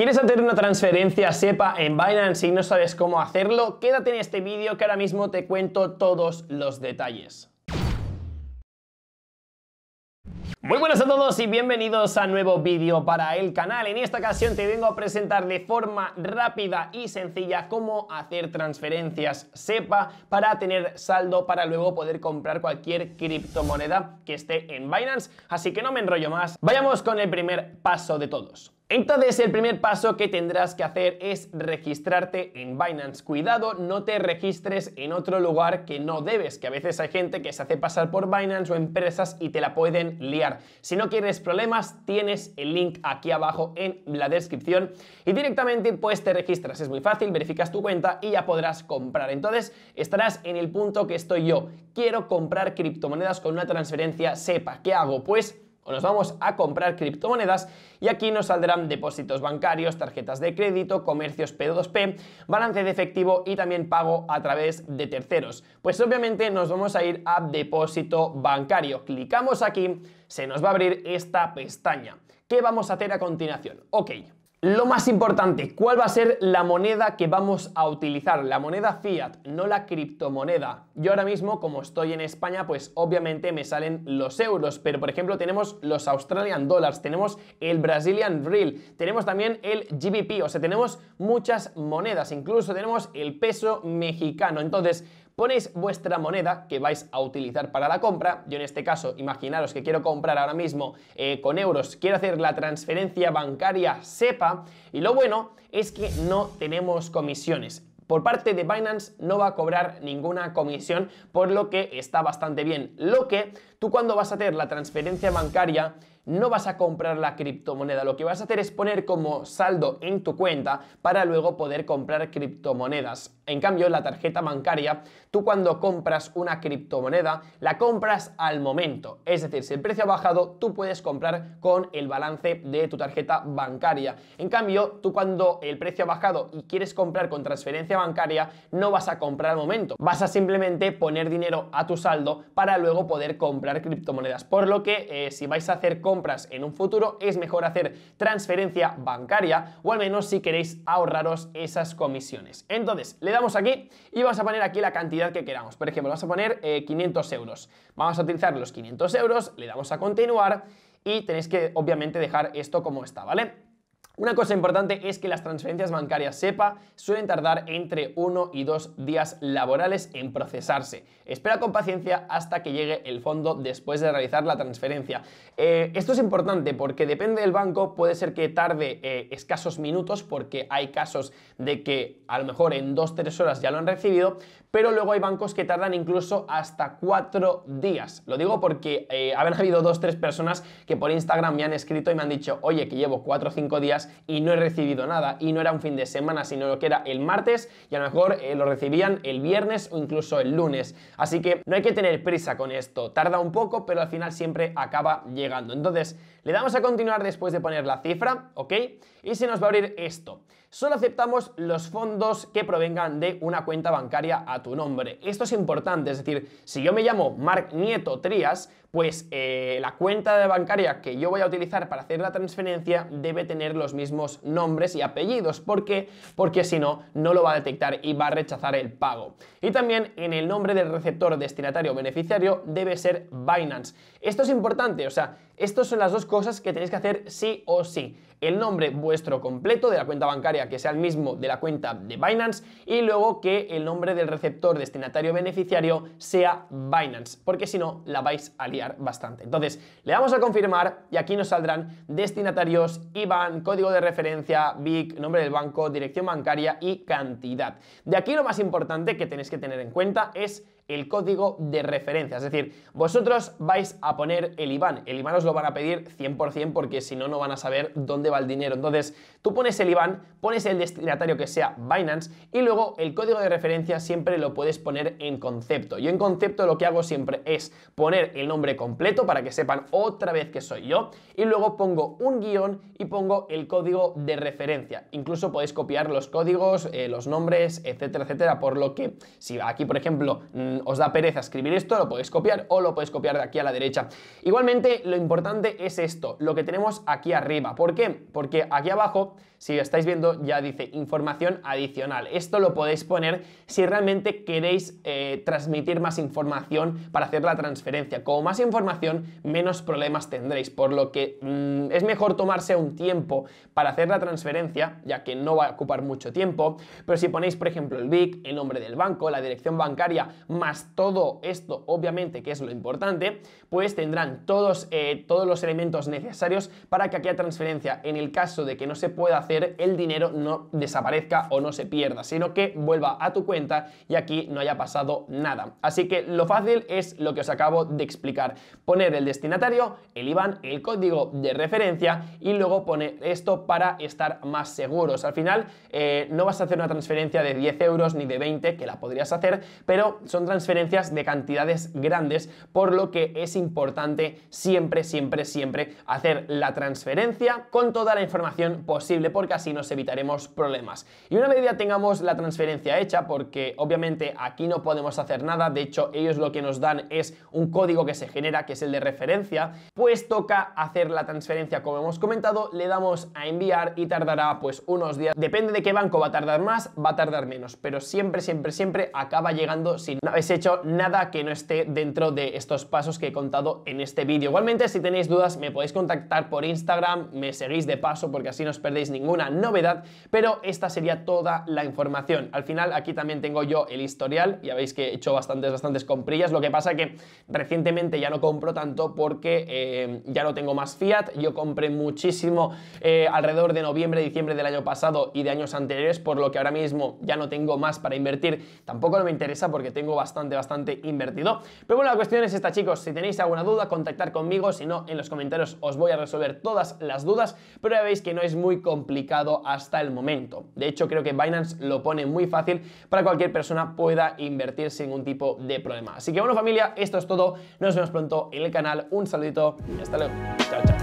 ¿Quieres hacer una transferencia SEPA en Binance y no sabes cómo hacerlo? Quédate en este vídeo que ahora mismo te cuento todos los detalles. Muy buenas a todos y bienvenidos a nuevo vídeo para el canal. En esta ocasión te vengo a presentar de forma rápida y sencilla cómo hacer transferencias SEPA para tener saldo para luego poder comprar cualquier criptomoneda que esté en Binance. Así que no me enrollo más. Vayamos con el primer paso de todos. Entonces el primer paso que tendrás que hacer es registrarte en Binance. Cuidado, no te registres en otro lugar que no debes, que a veces hay gente que se hace pasar por Binance o empresas y te la pueden liar. Si no quieres problemas, tienes el link aquí abajo en la descripción y directamente pues te registras. Es muy fácil, verificas tu cuenta y ya podrás comprar. Entonces estarás en el punto que estoy yo. Quiero comprar criptomonedas con una transferencia SEPA. ¿Qué hago? Pues nos vamos a comprar criptomonedas y aquí nos saldrán depósitos bancarios, tarjetas de crédito, comercios P2P, balance de efectivo y también pago a través de terceros. Pues obviamente nos vamos a ir a depósito bancario. Clicamos aquí, se nos va a abrir esta pestaña. ¿Qué vamos a hacer a continuación? Ok, lo más importante, ¿cuál va a ser la moneda que vamos a utilizar? La moneda fiat, no la criptomoneda. Yo ahora mismo, como estoy en España, pues obviamente me salen los euros, pero por ejemplo tenemos los Australian Dollars, tenemos el Brazilian Real, tenemos también el GBP, o sea, tenemos muchas monedas, incluso tenemos el peso mexicano. Entonces, ponéis vuestra moneda que vais a utilizar para la compra. Yo en este caso, imaginaros que quiero comprar ahora mismo eh, con euros, quiero hacer la transferencia bancaria SEPA y lo bueno es que no tenemos comisiones. Por parte de Binance no va a cobrar ninguna comisión, por lo que está bastante bien. Lo que tú cuando vas a hacer la transferencia bancaria no vas a comprar la criptomoneda, lo que vas a hacer es poner como saldo en tu cuenta para luego poder comprar criptomonedas. En cambio, la tarjeta bancaria, tú cuando compras una criptomoneda, la compras al momento. Es decir, si el precio ha bajado, tú puedes comprar con el balance de tu tarjeta bancaria. En cambio, tú cuando el precio ha bajado y quieres comprar con transferencia bancaria, no vas a comprar al momento. Vas a simplemente poner dinero a tu saldo para luego poder comprar criptomonedas. Por lo que eh, si vais a hacer compras, en un futuro, es mejor hacer transferencia bancaria o al menos si queréis ahorraros esas comisiones. Entonces, le damos aquí y vamos a poner aquí la cantidad que queramos. Por ejemplo, vamos a poner 500 eh, euros. Vamos a utilizar los 500 euros, le damos a continuar y tenéis que obviamente dejar esto como está, ¿vale? Una cosa importante es que las transferencias bancarias SEPA suelen tardar entre 1 y dos días laborales en procesarse. Espera con paciencia hasta que llegue el fondo después de realizar la transferencia. Eh, esto es importante porque depende del banco, puede ser que tarde eh, escasos minutos porque hay casos de que a lo mejor en 2 tres horas ya lo han recibido, pero luego hay bancos que tardan incluso hasta cuatro días. Lo digo porque eh, han habido dos tres personas que por Instagram me han escrito y me han dicho, oye, que llevo cuatro o cinco días y no he recibido nada y no era un fin de semana, sino lo que era el martes y a lo mejor eh, lo recibían el viernes o incluso el lunes. Así que no hay que tener prisa con esto, tarda un poco, pero al final siempre acaba llegando. Entonces, le damos a continuar después de poner la cifra, ¿ok? Y se nos va a abrir esto. Solo aceptamos los fondos que provengan de una cuenta bancaria a tu nombre. Esto es importante, es decir, si yo me llamo Mark Nieto Trías, pues eh, la cuenta bancaria que yo voy a utilizar para hacer la transferencia debe tener los mismos nombres y apellidos. ¿Por qué? Porque si no, no lo va a detectar y va a rechazar el pago. Y también en el nombre del receptor, destinatario o beneficiario debe ser Binance. Esto es importante, o sea, estos son las dos cosas que tenéis que hacer sí o sí. El nombre vuestro completo de la cuenta bancaria que sea el mismo de la cuenta de Binance y luego que el nombre del receptor destinatario beneficiario sea Binance, porque si no la vais a liar bastante. Entonces, le damos a confirmar y aquí nos saldrán destinatarios, IBAN, código de referencia, BIC, nombre del banco, dirección bancaria y cantidad. De aquí lo más importante que tenéis que tener en cuenta es el código de referencia. Es decir, vosotros vais a poner el IBAN. El IBAN os lo van a pedir 100% porque si no, no van a saber dónde va el dinero. Entonces, tú pones el IBAN, pones el destinatario que sea Binance y luego el código de referencia siempre lo puedes poner en concepto. Yo en concepto lo que hago siempre es poner el nombre completo para que sepan otra vez que soy yo y luego pongo un guión y pongo el código de referencia. Incluso podéis copiar los códigos, eh, los nombres, etcétera, etcétera, por lo que si aquí, por ejemplo, mm, os da pereza escribir esto, lo podéis copiar o lo podéis copiar de aquí a la derecha. Igualmente, lo importante es esto, lo que tenemos aquí arriba. ¿Por qué? Porque aquí abajo, si estáis viendo, ya dice información adicional. Esto lo podéis poner si realmente queréis eh, transmitir más información para hacer la transferencia. Como más información, menos problemas tendréis, por lo que mm, es mejor tomarse un tiempo para hacer la transferencia, ya que no va a ocupar mucho tiempo. Pero si ponéis, por ejemplo, el BIC, el nombre del banco, la dirección bancaria, todo esto, obviamente, que es lo importante, pues tendrán todos, eh, todos los elementos necesarios para que aquella transferencia, en el caso de que no se pueda hacer, el dinero no desaparezca o no se pierda, sino que vuelva a tu cuenta y aquí no haya pasado nada. Así que lo fácil es lo que os acabo de explicar. Poner el destinatario, el IBAN, el código de referencia y luego poner esto para estar más seguros. Al final eh, no vas a hacer una transferencia de 10 euros ni de 20, que la podrías hacer, pero son transferencias de cantidades grandes, por lo que es importante siempre, siempre, siempre hacer la transferencia con toda la información posible, porque así nos evitaremos problemas. Y una vez ya tengamos la transferencia hecha, porque obviamente aquí no podemos hacer nada, de hecho ellos lo que nos dan es un código que se genera, que es el de referencia, pues toca hacer la transferencia como hemos comentado, le damos a enviar y tardará pues unos días, depende de qué banco va a tardar más, va a tardar menos, pero siempre, siempre, siempre acaba llegando sin nada he hecho nada que no esté dentro de estos pasos que he contado en este vídeo. Igualmente, si tenéis dudas, me podéis contactar por Instagram, me seguís de paso porque así no os perdéis ninguna novedad, pero esta sería toda la información. Al final, aquí también tengo yo el historial, ya veis que he hecho bastantes, bastantes comprillas, lo que pasa que recientemente ya no compro tanto porque eh, ya no tengo más fiat, yo compré muchísimo eh, alrededor de noviembre, diciembre del año pasado y de años anteriores, por lo que ahora mismo ya no tengo más para invertir, tampoco me interesa porque tengo bastante bastante, bastante invertido. Pero bueno, la cuestión es esta, chicos. Si tenéis alguna duda, contactar conmigo. Si no, en los comentarios os voy a resolver todas las dudas. Pero ya veis que no es muy complicado hasta el momento. De hecho, creo que Binance lo pone muy fácil para cualquier persona pueda invertir sin ningún tipo de problema. Así que bueno, familia, esto es todo. Nos vemos pronto en el canal. Un saludito y hasta luego. Chao, chao.